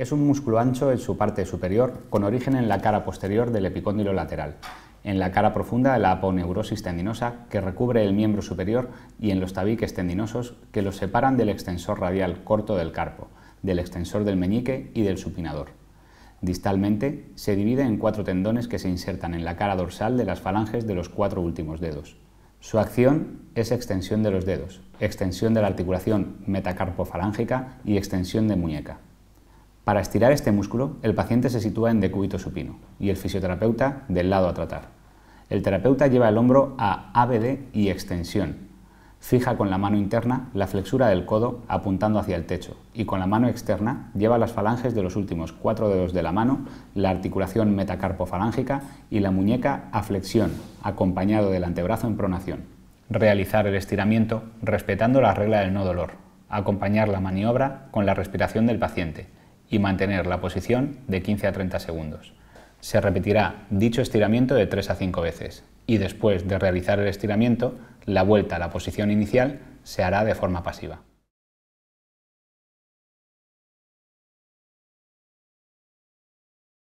Es un músculo ancho en su parte superior, con origen en la cara posterior del epicóndilo lateral, en la cara profunda de la aponeurosis tendinosa, que recubre el miembro superior, y en los tabiques tendinosos, que los separan del extensor radial corto del carpo, del extensor del meñique y del supinador. Distalmente, se divide en cuatro tendones que se insertan en la cara dorsal de las falanges de los cuatro últimos dedos. Su acción es extensión de los dedos, extensión de la articulación metacarpofalángica y extensión de muñeca. Para estirar este músculo, el paciente se sitúa en decúbito supino y el fisioterapeuta del lado a tratar. El terapeuta lleva el hombro a ABD y extensión. Fija con la mano interna la flexura del codo apuntando hacia el techo y con la mano externa lleva las falanges de los últimos cuatro dedos de la mano, la articulación metacarpofalángica y la muñeca a flexión, acompañado del antebrazo en pronación. Realizar el estiramiento respetando la regla del no dolor. Acompañar la maniobra con la respiración del paciente y mantener la posición de 15 a 30 segundos. Se repetirá dicho estiramiento de 3 a 5 veces y después de realizar el estiramiento, la vuelta a la posición inicial se hará de forma pasiva.